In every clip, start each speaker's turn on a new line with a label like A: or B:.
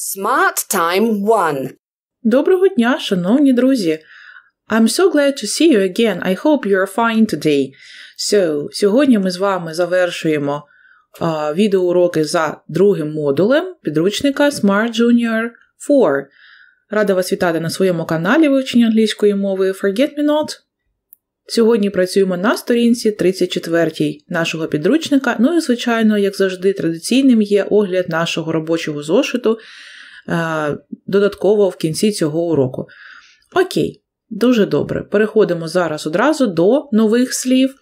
A: Smart Time 1 Доброго дня, шановні друзі! I'm so glad to see you again. I hope you are fine today. So, сьогодні ми з вами завершуємо uh, відеоуроки за другим модулем підручника Smart Junior 4. Рада вас вітати на своєму каналі вивчення англійської мови Forget Me Not. Сьогодні працюємо на сторінці 34 нашого підручника. Ну і, звичайно, як завжди, традиційним є огляд нашого робочого зошиту Е, додатково в кінці цього уроку. Окей, дуже добре. Переходимо зараз одразу до нових слів,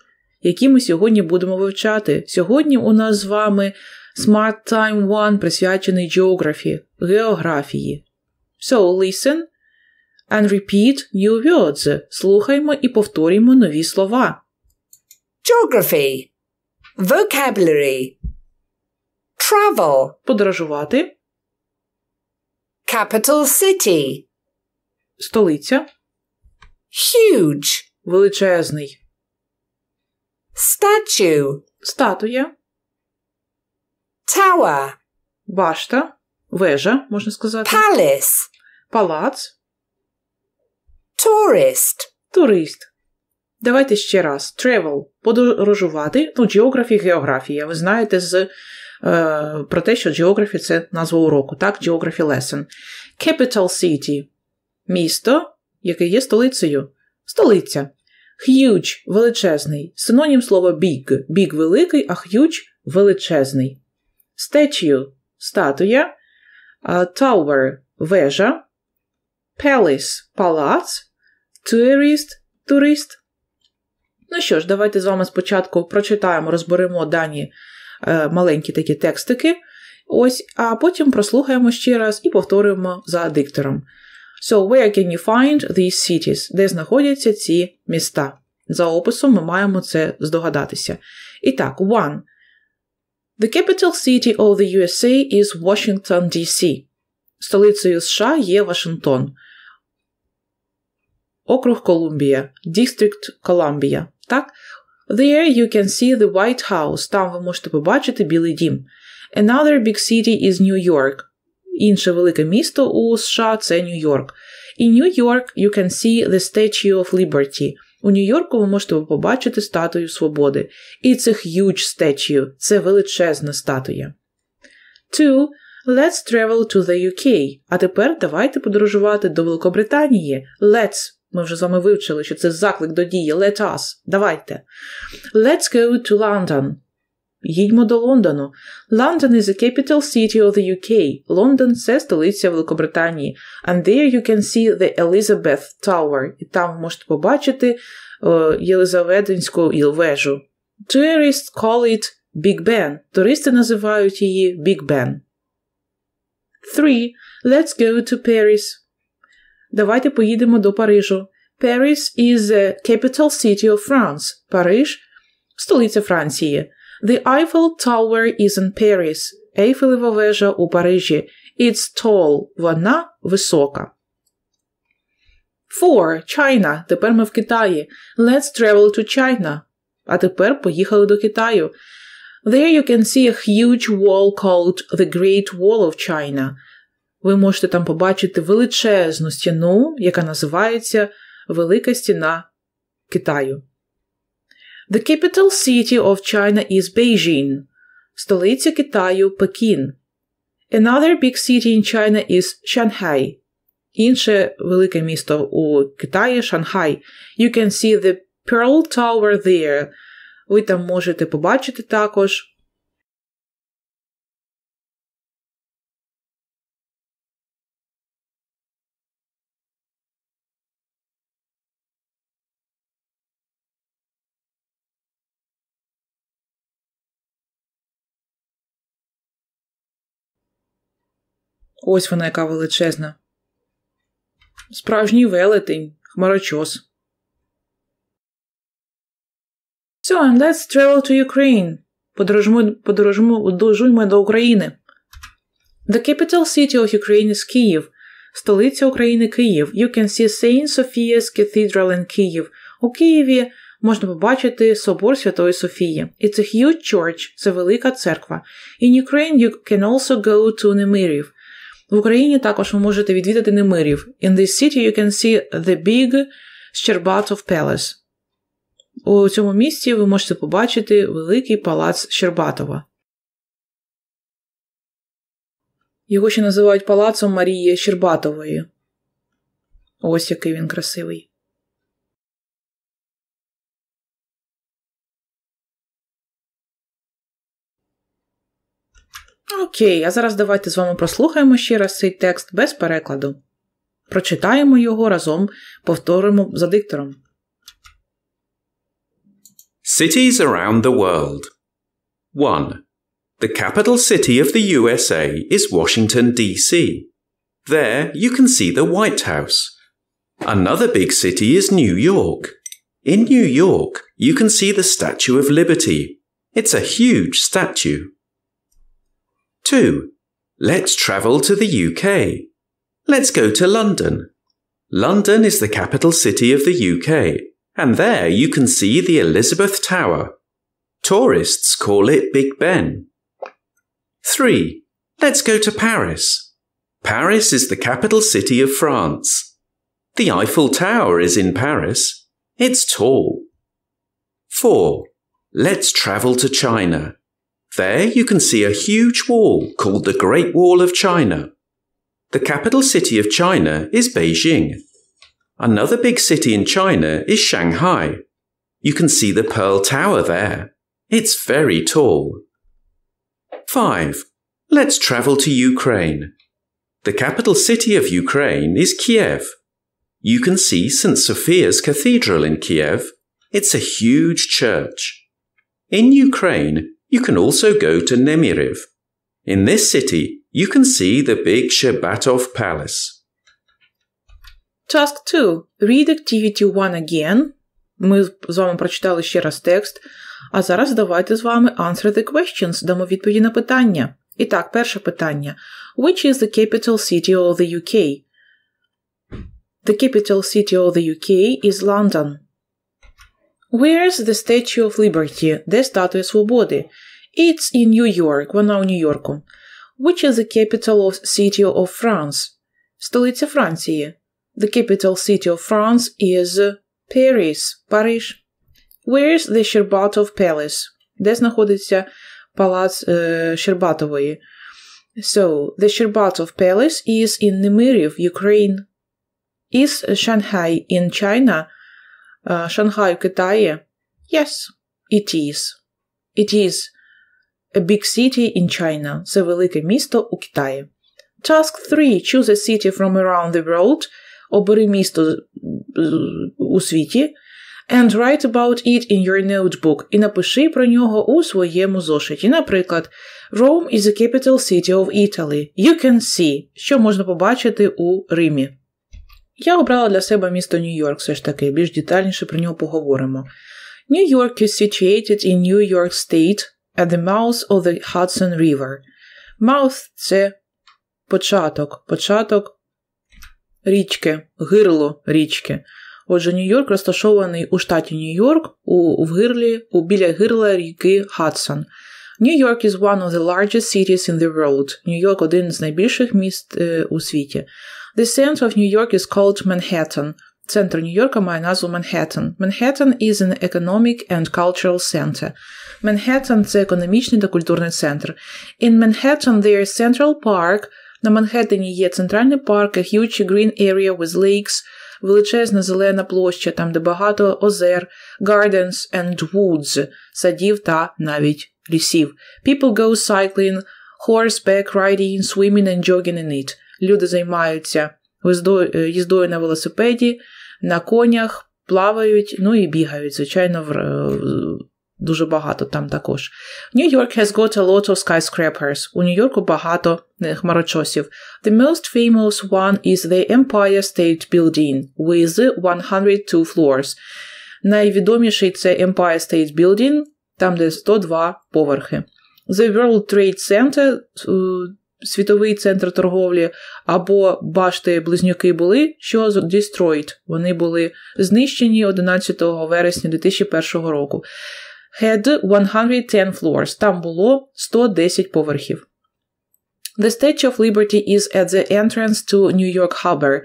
A: які ми сьогодні будемо вивчати. Сьогодні у нас з вами Smart Time One присвячений geography, географії. So, listen and repeat new words. Слухаймо і повторюємо нові слова. Geography. Vocabulary. Travel. Подорожувати. Capital city. Столиця. Huge. Величезний. Statue. Статуя. Tower. Башта. Вежа, можна сказати. Palace. Палац. Tourist. Турист. Давайте ще раз. Travel. Подорожувати. Ну, geography, географія. Ви знаєте з Е, про те, що Geography – це назва уроку, так, Geography Lesson. Capital City місто, яке є столицею. Столиця. Huge величезний. Синонім слова big. Big великий, а huge величезний. Statue статуя. Tower вежа. Palace палац. Tourist турист. Ну що ж, давайте з вами спочатку прочитаємо, розберемо дані Е, маленькі такі текстики. Ось, а потім прослухаємо ще раз і повторюємо за диктором. So, where can you find these cities? Де знаходяться ці міста? За описом ми маємо це здогадатися. І так, 1. The capital city of the USA is Washington, D.C. Столицею США є Вашингтон. Округ Колумбія, District Columbia. Так? There you can see the White House. Там ви можете побачити Білий дім. Another big city is New York. Інше велике місто у США це Нью-Йорк. In New York you can see the Statue of Liberty. У Нью-Йорку ви можете побачити статую Свободи. It's a huge statue. Це величезна статуя. 2. Let's travel to the UK. А тепер давайте подорожувати до Великобританії. Let's ми вже з вами вивчили, що це заклик до дії. Let us. Давайте. Let's go to London. Їдьмо до Лондону. London is the capital city of the UK. Лондон це столиця Великобританії. And there you can see the Elizabeth Tower. І там можете побачити е, Єлизаветинську Ілвежу. Tourists call it Big Ben. Туристи називають її Big Ben. 3. Let's go to Paris. Давайте поїдемо до Парижу. Paris is the capital city of France. Париж столиця Франції. The Eiffel Tower is in Paris. Ейфелева вежа у Парижі. It's tall. Вона висока. 4. China. Тепер ми в Китаї. Let's travel to China. А тепер поїхали до Китаю. There you can see a huge wall called the Great Wall of China. Ви можете там побачити величезну стіну, яка називається Велика стіна Китаю. The capital city of China is Beijing, столиця Китаю Пекін. Another big city in China is Shanghai. Інше велике місто у Китаї Шанхай. You can see the Pearl Tower there. Ви там можете побачити також Ось вона яка величезна. Справжній велетень, хмарочос. So, and let's travel to Ukraine. Подорожуємо, подорожуємо до України. The capital city of Ukraine is Kyiv. Столиця України Київ. You can see Saint Sophia's Cathedral in Kyiv. У Києві можна побачити собор Святої Софії. It's a huge church. Це велика церква. In Ukraine you can also go to Nemiriev. В Україні також ви можете відвідати Немирів. In this city you can see the big Щербатов Palace. У цьому місці ви можете побачити великий палац Щербатова. Його ще називають палацом Марії Щербатової. Ось який він красивий. Окей, а зараз давайте з вами прослухаємо ще раз цей текст без перекладу. Прочитаємо його разом, повторимо за диктором.
B: Cities around the world. 1. The capital city of the USA is Washington, D.C. There you can see the White House. Another big city is New York. In New York, you can see the Statue of Liberty. It's a huge statue. 2. Let's travel to the UK. Let's go to London. London is the capital city of the UK, and there you can see the Elizabeth Tower. Tourists call it Big Ben. 3. Let's go to Paris. Paris is the capital city of France. The Eiffel Tower is in Paris. It's tall. 4. Let's travel to China. There you can see a huge wall called the Great Wall of China. The capital city of China is Beijing. Another big city in China is Shanghai. You can see the Pearl Tower there. It's very tall. 5. Let's travel to Ukraine. The capital city of Ukraine is Kiev. You can see St. Sophia's Cathedral in Kiev. It's a huge church. In Ukraine, you can also go to Nemirev. In this city, you can see the big Shabatov Palace.
A: Task 2. Read activity 1 again. Ми з вами прочитали ще раз текст. А зараз давайте з вами answer the questions, дамо відповіді на питання. І так, перше питання. Which is the capital city of the UK? The capital city of the UK is London. Where's the Statue of Liberty, the Statue Свободы? It's in New York, вона Нью-Йорку. Which is the capital of city of France? Столиця Франції. The capital city of France is Paris, Париж. Where's the Щербатов Palace? Де знаходиться палац е, Щербатової? So, the Щербатов Palace is in Nemiriev, Ukraine. Is Shanghai in China? Шанхай Shanghai, Китаї. Yes, it is. It is a big city in China. Це велике місто у Китаї. Task 3. Choose a city from around the world. Обери місто у світі. And write about it in your notebook. І напиши про нього у своєму зошиті. Наприклад, Rome is the capital city of Italy. You can see, що можна побачити у Римі. Я обрала для себе місто Нью-Йорк, все ж таки, більш детальніше про нього поговоримо. Нью-Йорк is situated in New York State at the mouth of the Hudson River. Mouth – це початок, початок річки, гирло річки. Отже, Нью-Йорк розташований у штаті Нью-Йорк у в гирлі у біля гирла ріки Хадсон. Нью-Йорк is one of the largest cities in the world. Нью-Йорк один з найбільших міст е, у світі. The center of New York is called Manhattan. Центр Нью-Йорка має назву Манхеттен. Manhattan is an economic and cultural center. Manhattan – це економічний та культурний центр. In Manhattan there is Central Park. На Манхеттені є центральний парк, a huge green area with lakes, величезна зелена площа, там де багато озер, gardens and woods, садів та навіть лісів. People go cycling, horseback riding, swimming and jogging in it – люди займаються е, їздою на велосипеді, на конях, плавають, ну і бігають, звичайно, е, дуже багато там також. New York has got a lot of skyscrapers. У Нью-Йорку багато хмарочосів. The most famous one is the Empire State Building with 102 floors. Найвідоміший це Empire State Building, там де 102 поверхи. The World Trade Center е, світовий центр торговлі, або башти близнюки були, що destroyed. Вони були знищені 11 вересня 2001 року. Had 110 floors. Там було 110 поверхів. The Statue of Liberty is at the entrance to New York Harbor.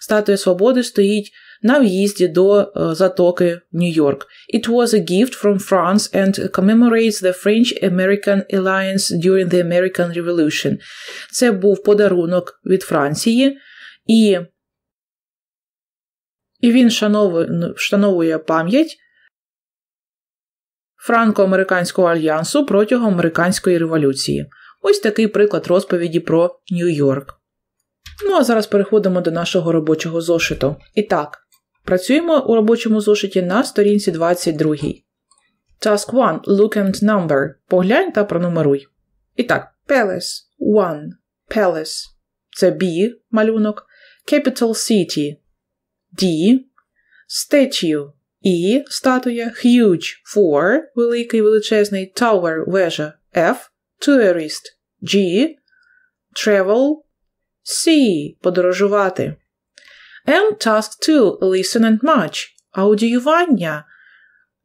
A: Статуя Свободи стоїть на в'їзді до е, затоки Нью-Йорк. It was a gift from France and commemorates the French-American Alliance during the American Revolution. Це був подарунок від Франції, і і він вшановує, вшановує пам'ять франко-американського альянсу протягом американської революції. Ось такий приклад розповіді про Нью-Йорк. Ну а зараз переходимо до нашого робочого зошиту. І так, Працюємо у робочому зошиті на сторінці 22. Task 1. Look and number. Поглянь та пронумеруй. І так, palace One. Palace. Це B малюнок. Capital City D. Statue E. Статуя. Huge 4. Великий величезний. Tower вежа F. Tourist G. Travel C. Подорожувати. And task 2 listen and match. Аудіювання.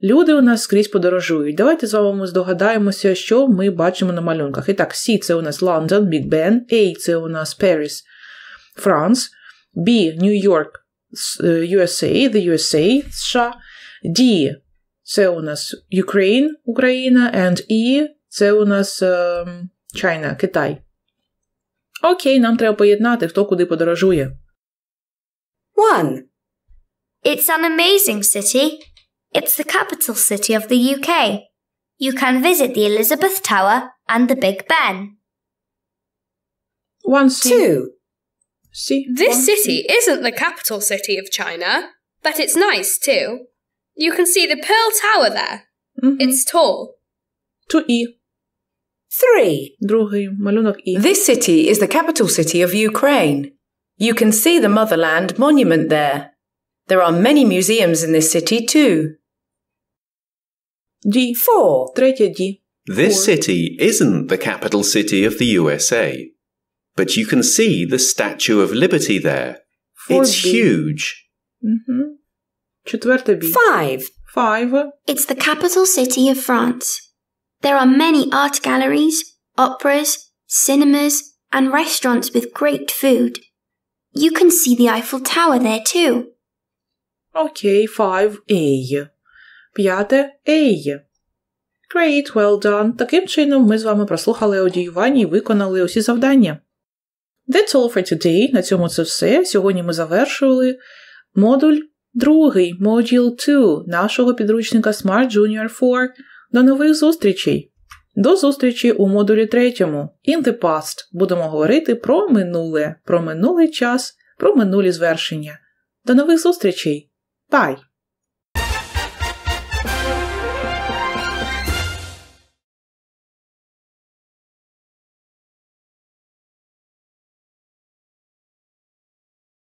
A: Люди у нас скрізь подорожують. Давайте з вами здогадаємося, що ми бачимо на малюнках. І так, C – це у нас Лондон, Біг Бен, A – це у нас Паріс, Франс, B – Нью-Йорк, е, USA, The USA, США, D – це у нас Ukraine, Україна, and E – це у нас China, е, Китай. Окей, нам треба поєднати, хто куди подорожує. 1. It's an amazing city. It's the capital city of the UK. You can visit the Elizabeth Tower and the Big Ben. 1. 2. This one, city isn't the capital city of China, but it's nice too. You can see the Pearl Tower there. Mm-hmm. It's tall. 2E. 3. This city is the capital city of Ukraine. You can see the Motherland Monument there. There are many museums in this city too. G. 4. Третье G.
B: This city isn't the capital city of the USA, but you can see the Statue of Liberty there. It's huge.
A: Mm-hmm. B. 5. 5.
B: It's the capital city of France. There are many art galleries, operas, cinemas, and restaurants with great food. You can see the Eiffel Tower there too.
A: Okay, 5 A. П'яте A. Great, well done. Таким чином, ми з вами прослухали аудіювання і виконали усі завдання. That's all for today. На цьому це все. Сьогодні ми завершували модуль другий, Module 2 нашого підручника Smart Junior 4. До нових зустрічей! До зустрічі у модулі третьому In the Past будемо говорити про минуле, про минулий час, про минулі звершення. До нових зустрічей! Bye!